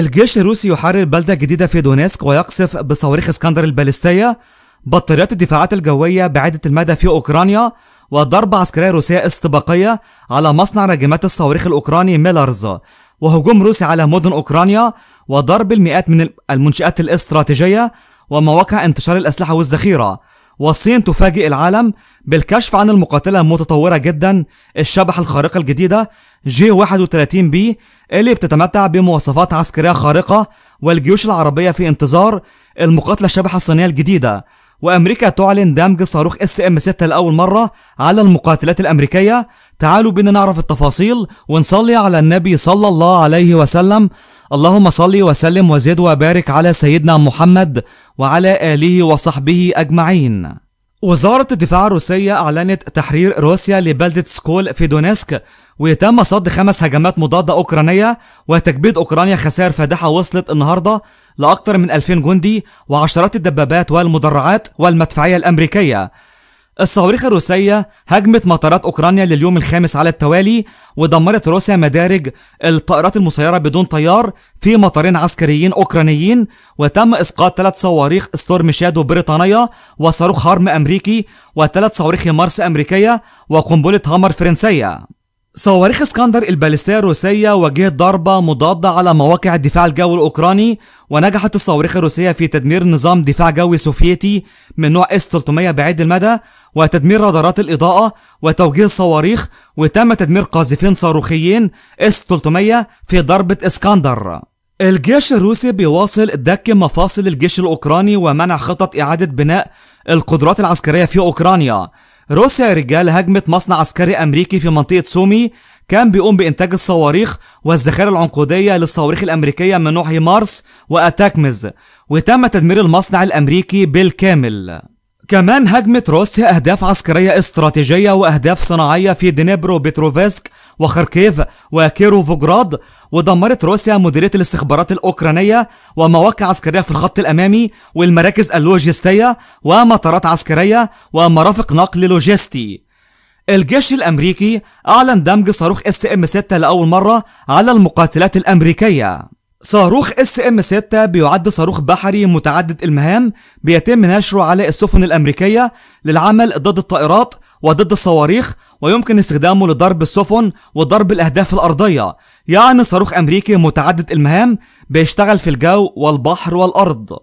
الجيش الروسي يحرر بلدة جديدة في دونيسك ويقصف بصواريخ اسكندر الباليستية بطاريات الدفاعات الجوية بعيدة المدى في أوكرانيا وضربة عسكرية روسية استباقية على مصنع راجمات الصواريخ الأوكراني ميلرز وهجوم روسي على مدن أوكرانيا وضرب المئات من المنشآت الاستراتيجية ومواقع انتشار الأسلحة والذخيرة والصين تفاجئ العالم بالكشف عن المقاتلة المتطورة جدا الشبح الخارقة الجديدة جي 31 بي اللي بتتمتع بمواصفات عسكرية خارقة والجيوش العربية في انتظار المقاتلة الشبحة الصينية الجديدة وأمريكا تعلن دمج صاروخ اس ام 6 لأول مرة على المقاتلات الأمريكية تعالوا بنا نعرف التفاصيل ونصلي على النبي صلى الله عليه وسلم اللهم صل وسلم وزد وبارك على سيدنا محمد وعلى آله وصحبه أجمعين وزارة الدفاع الروسية أعلنت تحرير روسيا لبلدة سكول في دونيسك ويتم صد خمس هجمات مضادة أوكرانية وتكبيد أوكرانيا خسائر فادحة وصلت النهاردة لأكثر من 2000 جندي وعشرات الدبابات والمدرعات والمدفعية الأمريكية الصواريخ الروسية هاجمت مطارات أوكرانيا لليوم الخامس على التوالي ودمرت روسيا مدارج الطائرات المسيرة بدون طيار في مطارين عسكريين أوكرانيين وتم إسقاط ثلاث صواريخ ستورم شادو بريطانية وصاروخ هارم أمريكي وثلاث صواريخ مارس أمريكية وقنبلة هامر فرنسية صواريخ اسكندر البالستية الروسية وجهت ضربة مضادة على مواقع الدفاع الجوي الأوكراني ونجحت الصواريخ الروسية في تدمير نظام دفاع جوي سوفيتي من نوع اس 300 بعيد المدى وتدمير رادارات الإضاءة وتوجيه الصواريخ وتم تدمير قاذفين صاروخيين اس 300 في ضربة اسكندر الجيش الروسي بيواصل دك مفاصل الجيش الأوكراني ومنع خطط إعادة بناء القدرات العسكرية في أوكرانيا روسيا رجال هاجمت مصنع عسكري أمريكي في منطقة سومي كان بيقوم بإنتاج الصواريخ والذخائر العنقودية للصواريخ الأمريكية من نوع مارس وأتاكمز وتم تدمير المصنع الأمريكي بالكامل كمان هجمت روسيا أهداف عسكرية استراتيجية وأهداف صناعية في دنيبرو بيتروفيسك وخركيف وكيروفوغراد ودمرت روسيا مديرية الاستخبارات الأوكرانية ومواقع عسكرية في الخط الأمامي والمراكز اللوجستية ومطارات عسكرية ومرافق نقل لوجستي الجيش الأمريكي أعلن دمج صاروخ اس ام 6 لأول مرة على المقاتلات الأمريكية صاروخ اس ام 6 بيعد صاروخ بحري متعدد المهام بيتم نشره على السفن الامريكيه للعمل ضد الطائرات وضد الصواريخ ويمكن استخدامه لضرب السفن وضرب الاهداف الارضيه يعني صاروخ امريكي متعدد المهام بيشتغل في الجو والبحر والارض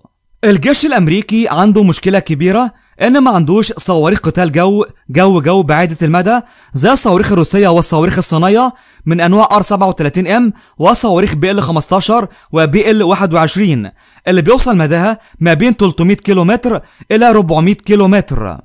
الجيش الامريكي عنده مشكله كبيره ان ما عندوش صواريخ قتال جو جو جو بعيده المدى زي الصواريخ الروسيه والصواريخ الصينيه من انواع ار 37 ام وصواريخ بي ال 15 وبي ال 21 اللي بيوصل مداها ما بين 300 كيلومتر الى 400 كيلومتر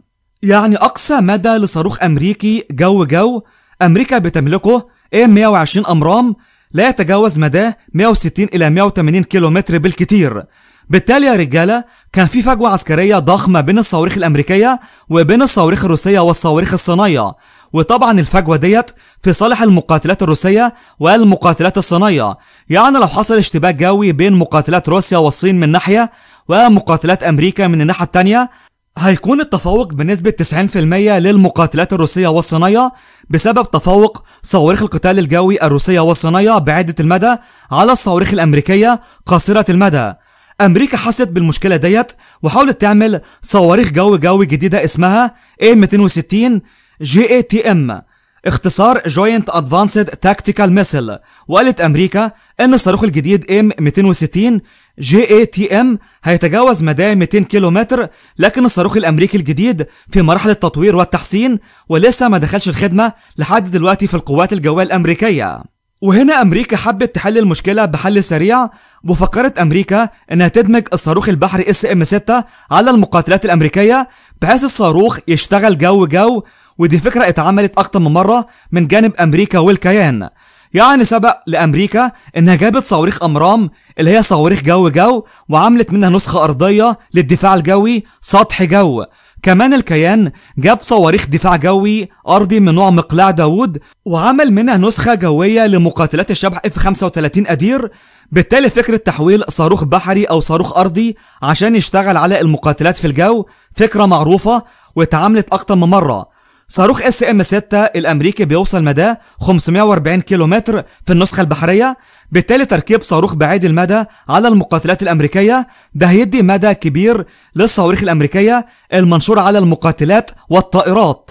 يعني اقصى مدى لصاروخ امريكي جو جو امريكا بتملكه ام 120 امرام لا يتجاوز مداه 160 الى 180 كيلومتر بالكتير بالتالي يا رجاله كان في فجوه عسكريه ضخمه بين الصواريخ الامريكيه وبين الصواريخ الروسيه والصواريخ الصينيه وطبعا الفجوه ديت في صالح المقاتلات الروسية والمقاتلات الصينية يعني لو حصل اشتباك جوي بين مقاتلات روسيا والصين من ناحية ومقاتلات أمريكا من الناحية التانية هيكون التفوق بنسبة 90% للمقاتلات الروسية والصينية بسبب تفوق صواريخ القتال الجوي الروسية والصينية بعدة المدى على الصواريخ الأمريكية قصيرة المدى أمريكا حست بالمشكلة ديت وحاولت تعمل صواريخ جوي جوي جديدة اسمها A260 جي اي تي ام اختصار جوينت ادفانسد تاكتيكال ميسل وقالت امريكا ان الصاروخ الجديد ام 260 جي اي تي ام هيتجاوز مدى 200 كيلومتر لكن الصاروخ الامريكي الجديد في مراحل التطوير والتحسين ولسه ما دخلش الخدمه لحد دلوقتي في القوات الجويه الامريكيه وهنا امريكا حبت تحل المشكله بحل سريع وفكرت امريكا انها تدمج الصاروخ البحري اس ام 6 على المقاتلات الامريكيه بحيث الصاروخ يشتغل جو جو ودي فكرة اتعملت أكتر من مرة من جانب أمريكا والكيان يعني سبق لأمريكا إنها جابت صواريخ أمرام اللي هي صواريخ جو جو وعملت منها نسخة أرضية للدفاع الجوي سطح جو كمان الكيان جاب صواريخ دفاع جوي أرضي من نوع مقلاع داوود وعمل منها نسخة جوية لمقاتلات الشبح اف 35 أدير بالتالي فكرة تحويل صاروخ بحري أو صاروخ أرضي عشان يشتغل على المقاتلات في الجو فكرة معروفة واتعملت أكتر من مرة صاروخ اس ام 6 الامريكي بيوصل مداه 540 كيلومتر في النسخه البحريه بالتالي تركيب صاروخ بعيد المدى على المقاتلات الامريكيه ده هيدي مدى كبير للصواريخ الامريكيه المنشوره على المقاتلات والطائرات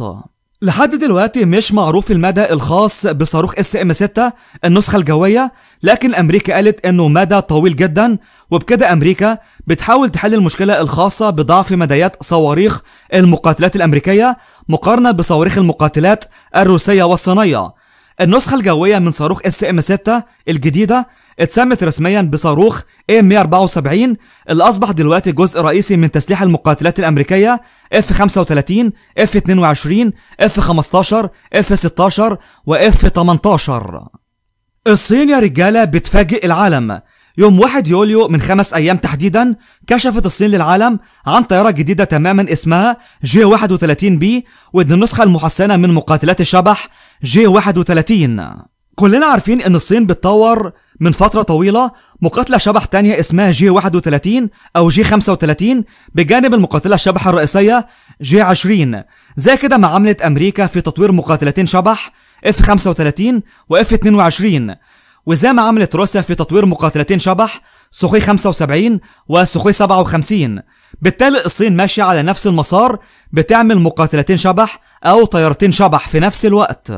لحد دلوقتي مش معروف المدى الخاص بصاروخ اس ام 6 النسخه الجويه لكن امريكا قالت انه مدى طويل جدا وبكده امريكا بتحاول تحل المشكلة الخاصة بضعف مدايات صواريخ المقاتلات الأمريكية مقارنة بصواريخ المقاتلات الروسية والصينية النسخة الجوية من صاروخ اس ام 6 الجديدة اتسمت رسميا بصاروخ ام 174 اللي اصبح دلوقتي جزء رئيسي من تسليح المقاتلات الامريكيه اف 35 اف 22 اف 15 اف 16 واف 18 الصين يا رجاله بتفاجئ العالم يوم 1 يوليو من خمس أيام تحديدا كشفت الصين للعالم عن طيارة جديدة تماما اسمها جي 31 بي وإن النسخة المحسنة من مقاتلات الشبح جي 31 كلنا عارفين إن الصين بتطور من فترة طويلة مقاتلة شبح تانية اسمها جي 31 أو جي 35 بجانب المقاتلة الشبح الرئيسية جي 20 زي كده ما عملت أمريكا في تطوير مقاتلتين شبح اف 35 واف 22 وزي ما عملت روسيا في تطوير مقاتلتين شبح سخوي 75 وسخوي 57 بالتالي الصين ماشية على نفس المسار بتعمل مقاتلتين شبح أو طيارتين شبح في نفس الوقت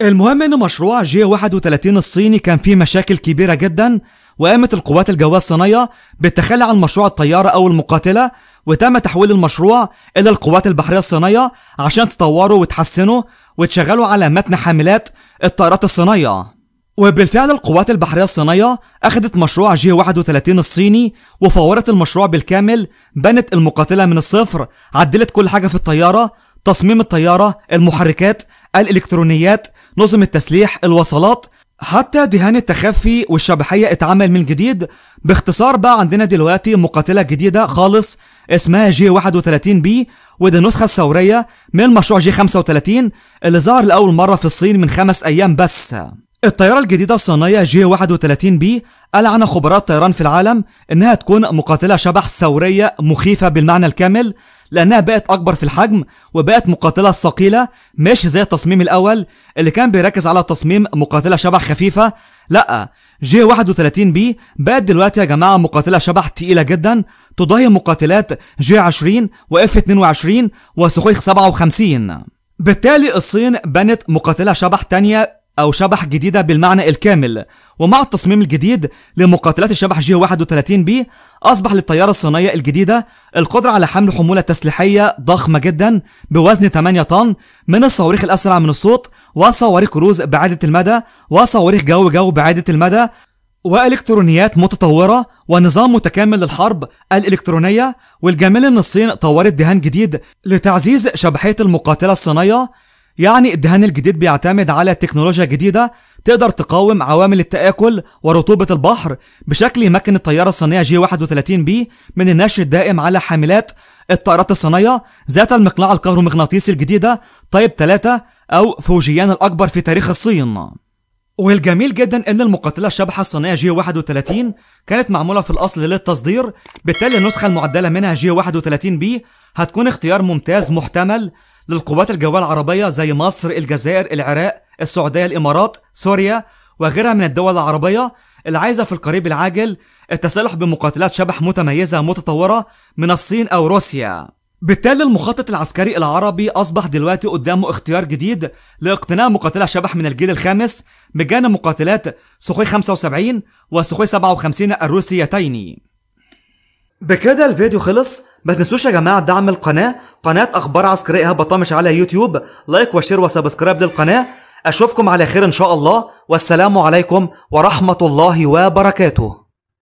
المهم أن مشروع جي 31 الصيني كان فيه مشاكل كبيرة جدا وقامت القوات الجوية الصينية بالتخلي عن مشروع الطيارة أو المقاتلة وتم تحويل المشروع إلى القوات البحرية الصينية عشان تطوره وتحسنه وتشغله على متن حاملات الطائرات الصينية وبالفعل القوات البحرية الصينية أخذت مشروع جي 31 الصيني وفورت المشروع بالكامل بنت المقاتلة من الصفر عدلت كل حاجة في الطيارة تصميم الطيارة المحركات الإلكترونيات نظم التسليح الوصلات حتى دهان التخفي والشبحية اتعمل من جديد باختصار بقى عندنا دلوقتي مقاتلة جديدة خالص اسمها جي 31 بي وده النسخة الثورية من مشروع جي 35 اللي ظهر لأول مرة في الصين من خمس أيام بس الطيارة الجديدة الصينية جي 31 بي ألعن خبراء الطيران في العالم إنها تكون مقاتلة شبح ثورية مخيفة بالمعنى الكامل لأنها بقت أكبر في الحجم وبقت مقاتلة ثقيلة مش زي التصميم الأول اللي كان بيركز على تصميم مقاتلة شبح خفيفة لأ جي 31 بي بقت دلوقتي يا جماعة مقاتلة شبح تقيلة جدا تضاهي مقاتلات جي 20 وإف 22 وسخيخ 57 بالتالي الصين بنت مقاتلة شبح تانية أو شبح جديدة بالمعنى الكامل ومع التصميم الجديد لمقاتلات الشبح جي 31 بي أصبح للطيارة الصينية الجديدة القدرة على حمل حمولة تسليحية ضخمة جدا بوزن 8 طن من الصواريخ الأسرع من الصوت وصواريخ كروز بعادة المدى وصواريخ جو جو بعادة المدى وإلكترونيات متطورة ونظام متكامل للحرب الإلكترونية والجميل أن الصين طورت دهان جديد لتعزيز شبحية المقاتلة الصينية يعني الدهان الجديد بيعتمد على تكنولوجيا جديدة تقدر تقاوم عوامل التآكل ورطوبة البحر بشكل يمكن الطيارة الصينية جي 31 بي من النشر الدائم على حاملات الطائرات الصينية ذات المقلاع الكهرومغناطيسي الجديدة طيب 3 أو فوجيان الأكبر في تاريخ الصين والجميل جدا ان المقاتلة الشبحة الصينية جي 31 كانت معمولة في الاصل للتصدير بالتالي النسخة المعدلة منها جي 31 بي هتكون اختيار ممتاز محتمل للقوات الجوية العربية زي مصر الجزائر العراق السعودية الإمارات سوريا وغيرها من الدول العربية اللي عايزة في القريب العاجل التسلح بمقاتلات شبح متميزة متطورة من الصين أو روسيا بالتالي المخطط العسكري العربي أصبح دلوقتي قدامه اختيار جديد لاقتناء مقاتلة شبح من الجيل الخامس بجانب مقاتلات سخوي 75 وسخوي 57 الروسيتين بكده الفيديو خلص ما تنسوش يا جماعه دعم القناه قناه اخبار عسكريه ايهاب بطامش على يوتيوب لايك وشير وسبسكرايب للقناه اشوفكم على خير ان شاء الله والسلام عليكم ورحمه الله وبركاته